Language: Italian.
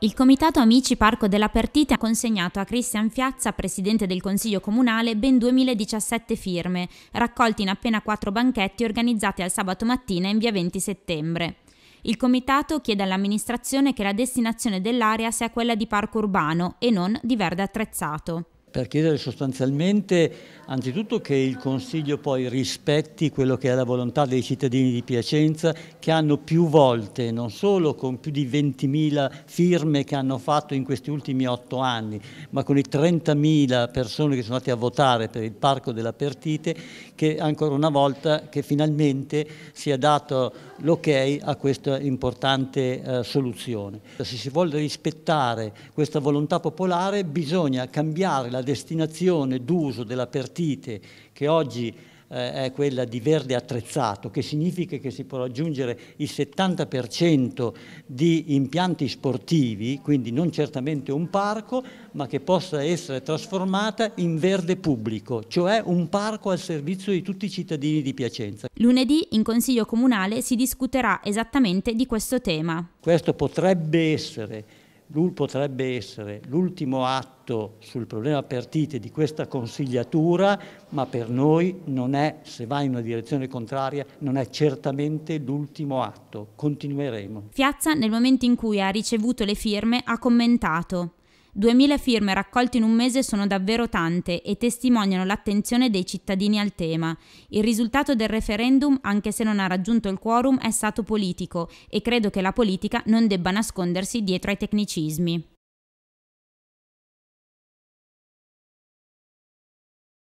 Il Comitato Amici Parco della Pertita ha consegnato a Cristian Fiazza, presidente del Consiglio Comunale, ben 2017 firme, raccolte in appena quattro banchetti organizzati al sabato mattina in via 20 settembre. Il comitato chiede all'amministrazione che la destinazione dell'area sia quella di parco urbano e non di verde attrezzato per chiedere sostanzialmente anzitutto che il Consiglio poi rispetti quello che è la volontà dei cittadini di Piacenza che hanno più volte, non solo con più di 20.000 firme che hanno fatto in questi ultimi otto anni, ma con i 30.000 persone che sono andate a votare per il Parco della Pertite, che ancora una volta che finalmente è dato l'ok a questa importante eh, soluzione. Se si vuole rispettare questa volontà popolare bisogna cambiare la destinazione d'uso della pertite che oggi eh, è quella di verde attrezzato, che significa che si può raggiungere il 70% di impianti sportivi, quindi non certamente un parco, ma che possa essere trasformata in verde pubblico, cioè un parco al servizio di tutti i cittadini di Piacenza. Lunedì in Consiglio Comunale si discuterà esattamente di questo tema. Questo potrebbe essere potrebbe essere l'ultimo atto sul problema partite di questa consigliatura, ma per noi non è, se va in una direzione contraria, non è certamente l'ultimo atto. Continueremo. Fiazza, nel momento in cui ha ricevuto le firme, ha commentato 2000 firme raccolte in un mese sono davvero tante e testimoniano l'attenzione dei cittadini al tema. Il risultato del referendum, anche se non ha raggiunto il quorum, è stato politico e credo che la politica non debba nascondersi dietro ai tecnicismi.